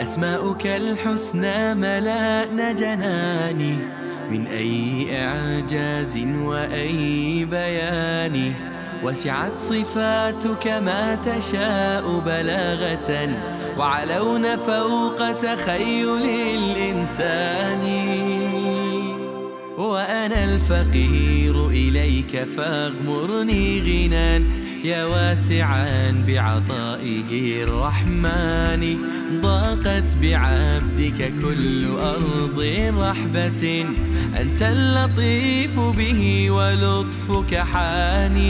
أسماؤك الحسنى ملأنا جناني من أي إعجاز وأي بيان وسعت صفاتك ما تشاء بلاغة وعلون فوق تخيل الإنسان وأنا الفقير إليك فاغمرني غنى يا واسعا بعطائه الرحمن ضاقت بعبدك كل أرض رحبة أنت اللطيف به ولطفك حاني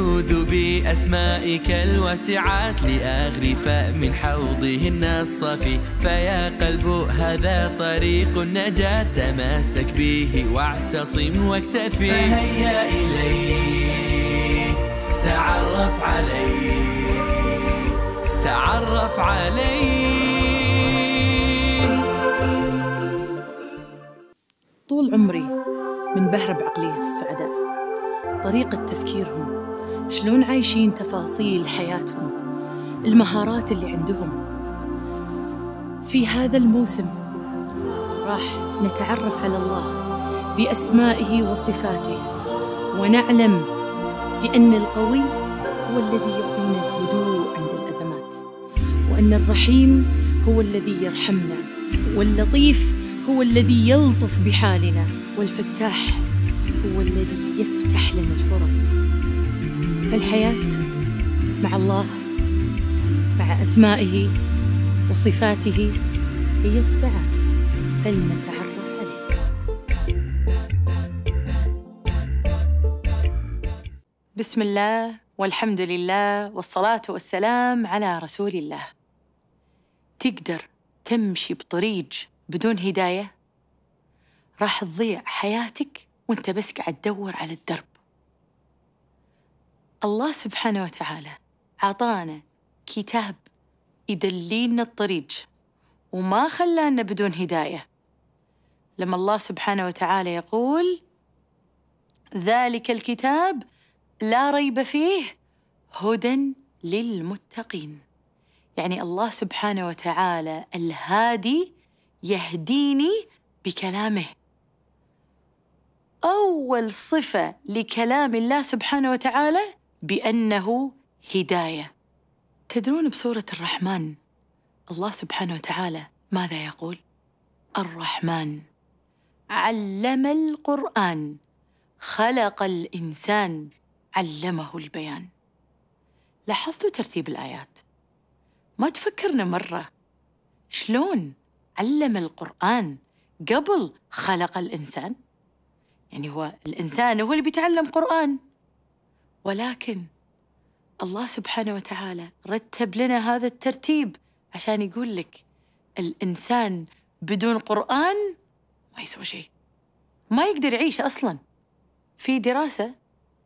جنود بأسمائك الواسعات لأغرف من حوضهن الصافي فيا قلب هذا طريق النجاة تمسك به واعتصم واكتفي فهيا إلي تعرف علي تعرف علي طول عمري منبهرة بعقلية السعداء طريقة تفكيرهم شلون عايشين تفاصيل حياتهم المهارات اللي عندهم في هذا الموسم راح نتعرف على الله بأسمائه وصفاته ونعلم بأن القوي هو الذي يعطينا الهدوء عند الأزمات وأن الرحيم هو الذي يرحمنا واللطيف هو الذي يلطف بحالنا والفتاح هو الذي يفتح لنا الفرص فالحياة مع الله مع أسمائه وصفاته هي السعة فلنتعرف عليها بسم الله والحمد لله والصلاة والسلام على رسول الله تقدر تمشي بطريق بدون هداية راح تضيع حياتك وانت بس قاعد تدور على الدرب الله سبحانه وتعالى أعطانا كتاب يدلينا الطريق وما خلانا بدون هداية لما الله سبحانه وتعالى يقول ذلك الكتاب لا ريب فيه هدى للمتقين يعني الله سبحانه وتعالى الهادي يهديني بكلامه أول صفة لكلام الله سبحانه وتعالى بأنه هداية تدرون بسورة الرحمن الله سبحانه وتعالى ماذا يقول؟ الرحمن علم القرآن خلق الإنسان علمه البيان لاحظتوا ترتيب الآيات ما تفكرنا مرة شلون علم القرآن قبل خلق الإنسان يعني هو الإنسان هو اللي بيتعلم قرآن ولكن الله سبحانه وتعالى رتب لنا هذا الترتيب عشان يقول لك الإنسان بدون قرآن ما يسوى شيء ما يقدر يعيش أصلا في دراسة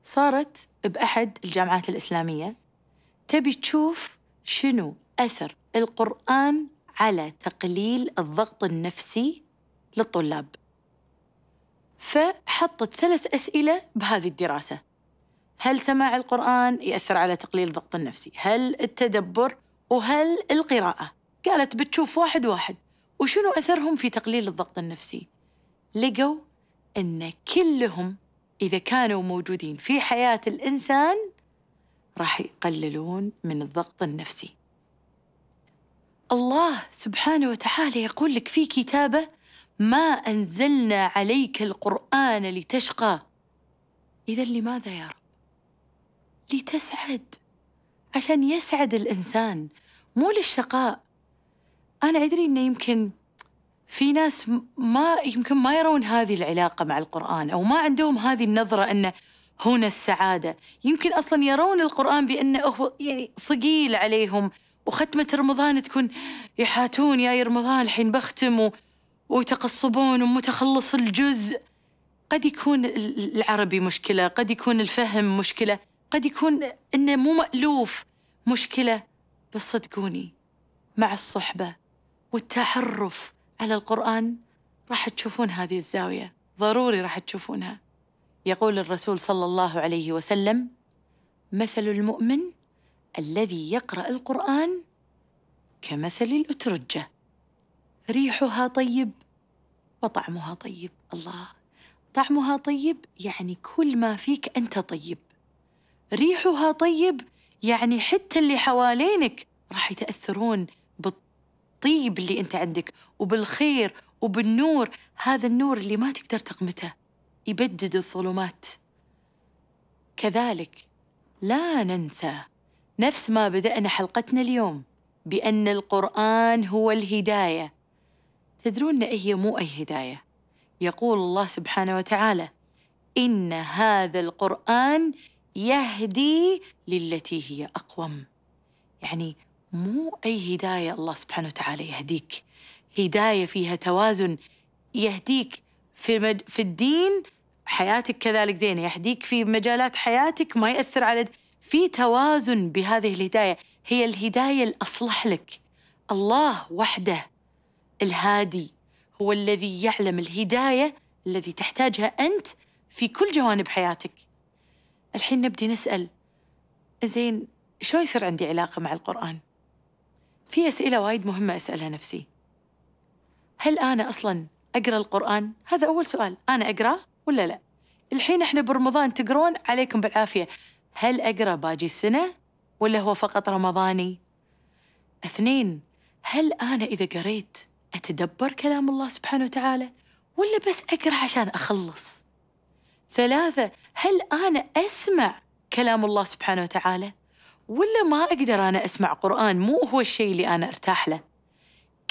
صارت بأحد الجامعات الإسلامية تبي تشوف شنو أثر القرآن على تقليل الضغط النفسي للطلاب فحطت ثلاث أسئلة بهذه الدراسة هل سماع القرآن يأثر على تقليل الضغط النفسي؟ هل التدبر؟ وهل القراءة؟ قالت بتشوف واحد واحد وشنو أثرهم في تقليل الضغط النفسي؟ لقوا أن كلهم إذا كانوا موجودين في حياة الإنسان راح يقللون من الضغط النفسي الله سبحانه وتعالى يقول لك في كتابه ما أنزلنا عليك القرآن لتشقى إذا لماذا يا رب؟ لتسعد عشان يسعد الإنسان مو للشقاء أنا أدري إنه يمكن في ناس ما يمكن ما يرون هذه العلاقة مع القرآن أو ما عندهم هذه النظرة أنه هنا السعادة يمكن أصلا يرون القرآن بأنه هو يعني ثقيل عليهم وختمة رمضان تكون يحاتون يا رمضان الحين بختم ويتقصبون ومتخلص الجزء قد يكون العربي مشكلة قد يكون الفهم مشكلة قد يكون إنه مو مألوف مشكلة بس صدقوني مع الصحبة والتعرف على القرآن راح تشوفون هذه الزاوية ضروري راح تشوفونها يقول الرسول صلى الله عليه وسلم مثل المؤمن الذي يقرأ القرآن كمثل الأترجة ريحها طيب وطعمها طيب الله طعمها طيب يعني كل ما فيك أنت طيب ريحها طيب يعني حتى اللي حوالينك راح يتأثرون بالطيب اللي أنت عندك وبالخير وبالنور هذا النور اللي ما تقدر تقمته يبدد الظلمات كذلك لا ننسى نفس ما بدأنا حلقتنا اليوم بأن القرآن هو الهداية تدرون إن هي مو أي هداية يقول الله سبحانه وتعالى إن هذا القرآن يهدي للتي هي أقوم يعني مو أي هداية الله سبحانه وتعالى يهديك هداية فيها توازن يهديك في, مد... في الدين حياتك كذلك زينة يهديك في مجالات حياتك ما يأثر على في توازن بهذه الهداية هي الهداية الأصلح لك الله وحده الهادي هو الذي يعلم الهداية الذي تحتاجها أنت في كل جوانب حياتك الحين نبدي نسأل زين شو يصير عندي علاقة مع القرآن؟ في أسئلة وايد مهمة أسألها نفسي هل أنا أصلاً أقرأ القرآن؟ هذا أول سؤال أنا أقرأه ولا لا؟ الحين احنا برمضان تقرون عليكم بالعافية هل أقرأ باجي السنة ولا هو فقط رمضاني؟ اثنين هل أنا إذا قريت أتدبر كلام الله سبحانه وتعالى ولا بس أقرأ عشان أخلص؟ ثلاثة هل أنا أسمع كلام الله سبحانه وتعالى ولا ما أقدر أنا أسمع قرآن مو هو الشيء اللي أنا أرتاح له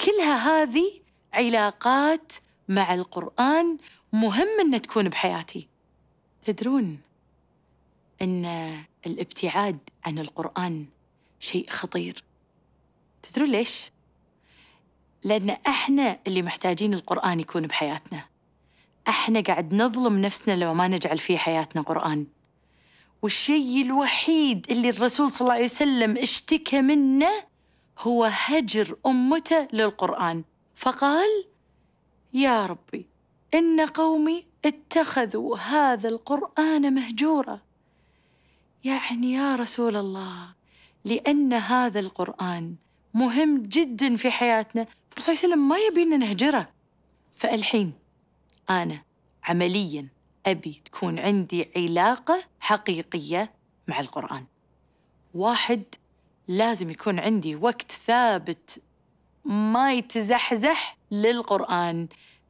كلها هذه علاقات مع القرآن مهم أن تكون بحياتي تدرون أن الابتعاد عن القرآن شيء خطير تدرون ليش؟ لأن إحنا اللي محتاجين القرآن يكون بحياتنا احنا قاعد نظلم نفسنا لما ما نجعل في حياتنا قرآن والشيء الوحيد اللي الرسول صلى الله عليه وسلم اشتكى منه هو هجر أمته للقرآن فقال يا ربي إن قومي اتخذوا هذا القرآن مهجورا يعني يا رسول الله لأن هذا القرآن مهم جدا في حياتنا الرسول صلى الله عليه وسلم ما يبينا نهجره فالحين أنا عملياً أبي تكون عندي علاقة حقيقية مع القرآن واحد لازم يكون عندي وقت ثابت ما يتزحزح للقرآن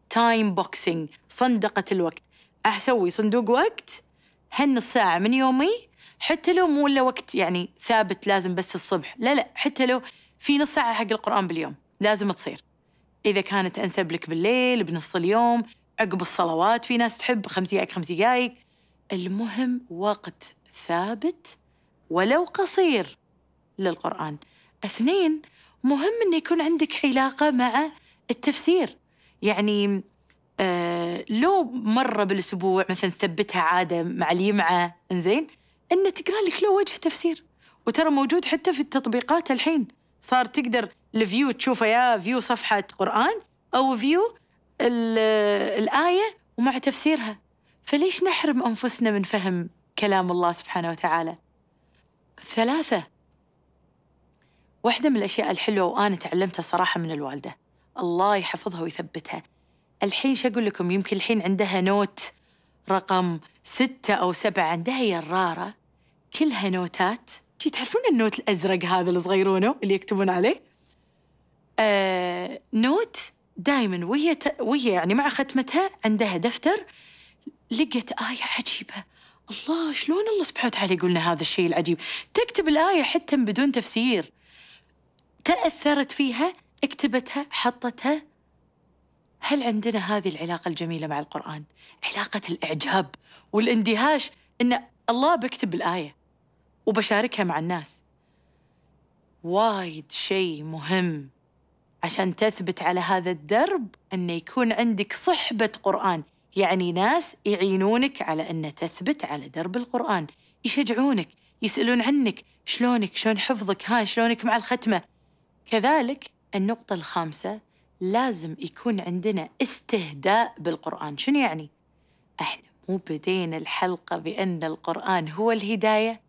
تايم بوكسينج صندقة الوقت أسوي صندوق وقت هن الساعة من يومي حتى لو مو إلا وقت يعني ثابت لازم بس الصبح لا لا حتى لو في نص ساعة حق القرآن باليوم لازم تصير إذا كانت أنسب لك بالليل بنص اليوم عقب الصلوات في ناس تحب خمس دقائق خمس دقائق المهم وقت ثابت ولو قصير للقرآن اثنين مهم أن يكون عندك علاقة مع التفسير يعني آه لو مرة بالأسبوع مثلا ثبتها عادة مع اليمعة إنزين أنه تقرأ لك لو وجه تفسير وترى موجود حتى في التطبيقات الحين صار تقدر الفيو تشوفه يا فيو صفحة قرآن أو فيو الآية ومع تفسيرها فليش نحرم أنفسنا من فهم كلام الله سبحانه وتعالى ثلاثة واحدة من الأشياء الحلوة وأنا تعلمتها صراحة من الوالدة الله يحفظها ويثبتها الحين شو أقول لكم يمكن الحين عندها نوت رقم ستة أو سبعة عندها يرارة كلها نوتات شي تعرفون النوت الأزرق هذا الصغيرونه اللي يكتبون عليه آه نوت دائما وهي ت... وهي يعني مع ختمتها عندها دفتر لقت آية عجيبة الله شلون الله سبحانه وتعالى يقول لنا هذا الشيء العجيب تكتب الآية حتى بدون تفسير تأثرت فيها اكتبتها حطتها هل عندنا هذه العلاقة الجميلة مع القرآن علاقة الإعجاب والاندهاش إن الله بكتب الآية وبشاركها مع الناس وايد شيء مهم عشان تثبت على هذا الدرب أن يكون عندك صحبة قرآن يعني ناس يعينونك على أن تثبت على درب القرآن يشجعونك يسألون عنك شلونك شلون حفظك ها شلونك مع الختمة كذلك النقطة الخامسة لازم يكون عندنا استهداء بالقرآن شنو يعني؟ احنا مو بدينا الحلقة بأن القرآن هو الهداية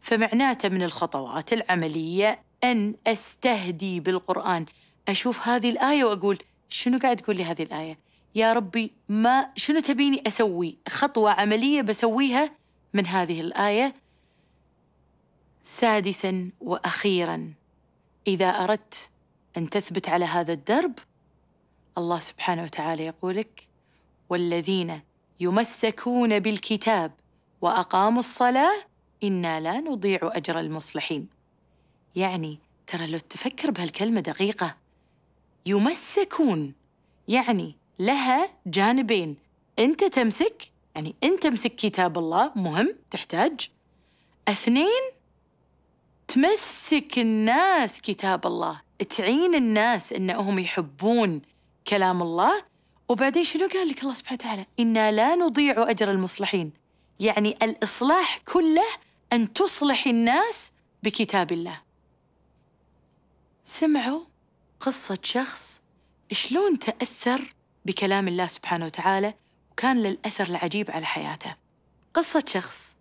فمعناته من الخطوات العملية أن أستهدي بالقرآن اشوف هذه الايه واقول شنو قاعد تقول لي هذه الايه؟ يا ربي ما شنو تبيني اسوي؟ خطوه عمليه بسويها من هذه الايه. سادسا واخيرا اذا اردت ان تثبت على هذا الدرب الله سبحانه وتعالى يقولك والذين يمسكون بالكتاب واقاموا الصلاه انا لا نضيع اجر المصلحين. يعني ترى لو تفكر بهالكلمه دقيقه يمسكون يعني لها جانبين أنت تمسك يعني أنت تمسك كتاب الله مهم تحتاج اثنين تمسك الناس كتاب الله تعين الناس أنهم يحبون كلام الله وبعدين شنو قال لك الله سبحانه وتعالى إنا لا نضيع أجر المصلحين يعني الإصلاح كله أن تصلح الناس بكتاب الله سمعوا قصة شخص شلون تأثر بكلام الله سبحانه وتعالى وكان للأثر العجيب على حياته قصة شخص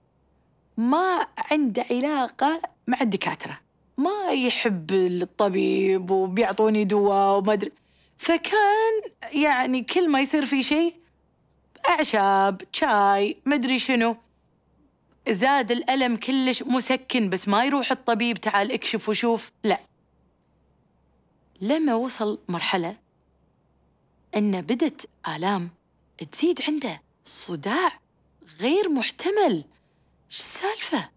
ما عنده علاقة مع الدكاترة ما يحب الطبيب وبيعطوني دواء وما أدري فكان يعني كل ما يصير في شيء أعشاب شاي مدري شنو زاد الألم كلش مسكن بس ما يروح الطبيب تعال اكشف وشوف لا لما وصل مرحلة أن بدت آلام تزيد عنده صداع غير محتمل شو السالفة؟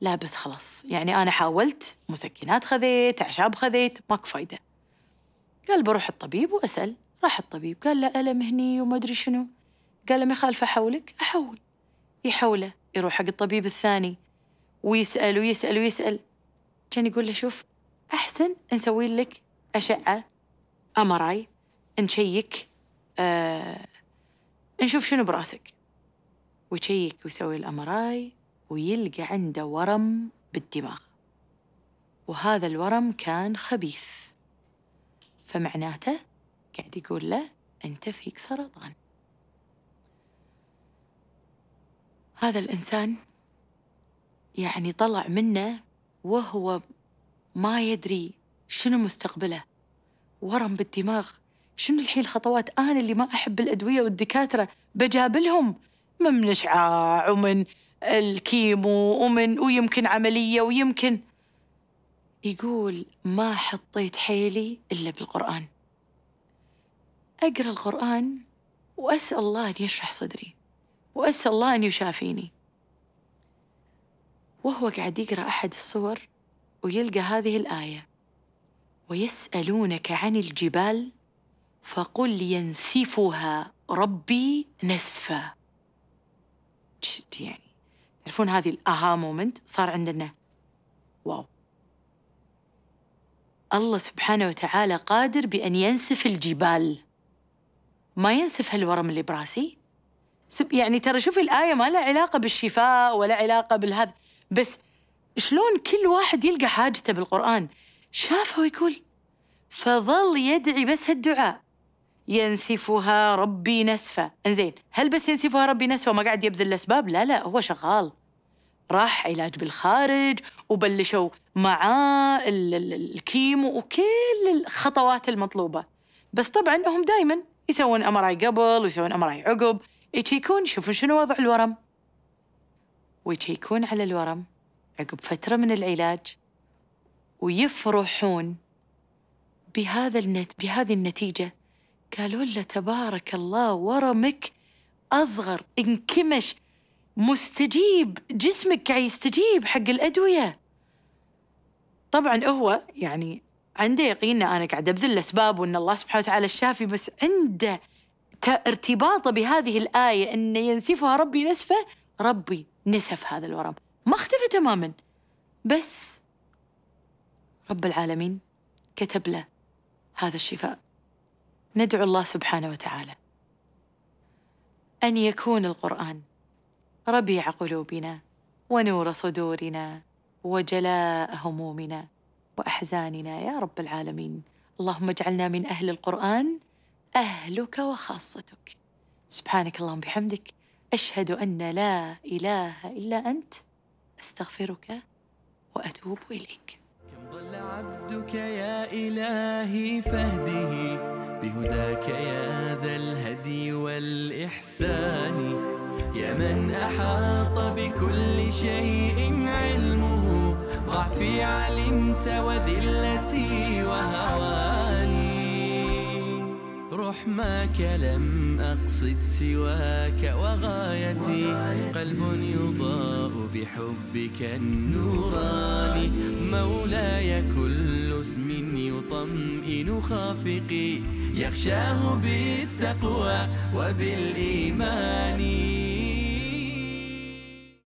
لا بس خلاص يعني أنا حاولت مسكنات خذيت أعشاب خذيت ماك فايدة قال بروح الطبيب وأسأل راح الطبيب قال له ألم هني وما أدري شنو قال له ما يخالف أحولك أحول يحوله يروح حق الطبيب الثاني ويسأل ويسأل ويسأل كان يقول له شوف احسن نسوي لك اشعه ام ار نشيك آه نشوف شنو براسك ويشيك ويسوي الام ار ويلقى عنده ورم بالدماغ وهذا الورم كان خبيث فمعناته قاعد يقول له انت فيك سرطان هذا الانسان يعني طلع منه وهو ما يدري شنو مستقبله ورم بالدماغ شنو الحين الخطوات أنا اللي ما أحب الأدوية والدكاترة بجابلهم من الإشعاع ومن الكيمو ومن ويمكن عملية ويمكن يقول ما حطيت حيلي إلا بالقرآن أقرأ القرآن وأسأل الله أن يشرح صدري وأسأل الله أن يشافيني وهو قاعد يقرأ أحد الصور ويلقى هذه الآية ويسألونك عن الجبال فقل ينسفها ربي نسفا يعني تعرفون هذه الأها مومنت صار عندنا واو الله سبحانه وتعالى قادر بأن ينسف الجبال ما ينسف هالورم اللي براسي يعني ترى شوفي الآية ما لها علاقة بالشفاء ولا علاقة بالهذا بس شلون كل واحد يلقى حاجته بالقرآن شافه ويقول فظل يدعي بس هالدعاء ينسفها ربي نسفا انزين هل بس ينسفها ربي نسفا وما قاعد يبذل الأسباب لا لا هو شغال راح علاج بالخارج وبلشوا معاه الكيمو وكل الخطوات المطلوبة بس طبعا هم دايما يسوون أمراي قبل ويسوون أمراي عقب يشيكون يشوفون شنو وضع الورم ويشيكون على الورم عقب فترة من العلاج ويفرحون بهذا النت بهذه النتيجة قالوا له تبارك الله ورمك أصغر انكمش مستجيب جسمك قاعد يستجيب حق الأدوية طبعا هو يعني عنده يقين أنا قاعد أبذل الأسباب وأن الله سبحانه وتعالى الشافي بس عنده ارتباطه بهذه الآية أن ينسفها ربي نسفه ربي نسف هذا الورم ما اختفى تماما بس رب العالمين كتب له هذا الشفاء ندعو الله سبحانه وتعالى أن يكون القرآن ربيع قلوبنا ونور صدورنا وجلاء همومنا وأحزاننا يا رب العالمين اللهم اجعلنا من أهل القرآن أهلك وخاصتك سبحانك اللهم بحمدك أشهد أن لا إله إلا أنت أستغفرك وأتوب إليك كم ضل عبدك يا إلهي فهده بهداك يا ذا الهدي والإحسان يا من أحاط بكل شيء علمه ضعفي علمت وذلتي وهواني رحماك لم أقصد سواك وغايتي قلب يضاء بحبك النوراني مولاي كل اسم يطمئن خافقي يخشاه بالتقوى وبالإيمان